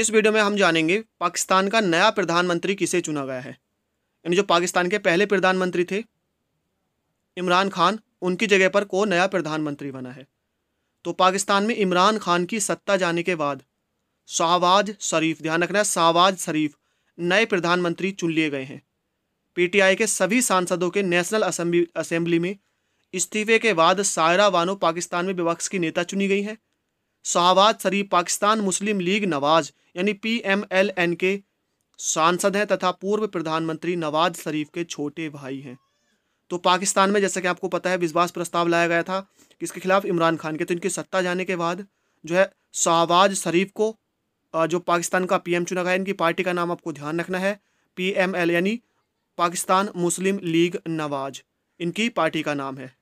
इस वीडियो में हम जानेंगे पाकिस्तान का नया प्रधानमंत्री किसे चुना गया है यानी जो पाकिस्तान के पहले प्रधानमंत्री थे इमरान खान उनकी जगह पर को नया प्रधानमंत्री बना है तो पाकिस्तान में इमरान खान की सत्ता जाने के बाद शाहबाज शरीफ ध्यान रखना है शाहबाज शरीफ नए प्रधानमंत्री चुन लिए गए हैं पीटीआई के सभी सांसदों के नेशनल असेंबली में इस्तीफे के बाद सायरा वानो पाकिस्तान में विपक्ष की नेता चुनी गई हैं शाहबाज शरीफ पाकिस्तान मुस्लिम लीग नवाज यानी पी एम एल एन के सांसद हैं तथा पूर्व प्रधानमंत्री नवाज शरीफ के छोटे भाई हैं तो पाकिस्तान में जैसा कि आपको पता है विश्वास प्रस्ताव लाया गया था किसके खिलाफ इमरान खान के तो इनकी सत्ता जाने के बाद जो है शाहबाज शरीफ को जो पाकिस्तान का पीएम चुना गया इनकी पार्टी का नाम आपको ध्यान रखना है पीएमएल यानी पाकिस्तान मुस्लिम लीग नवाज इनकी पार्टी का नाम है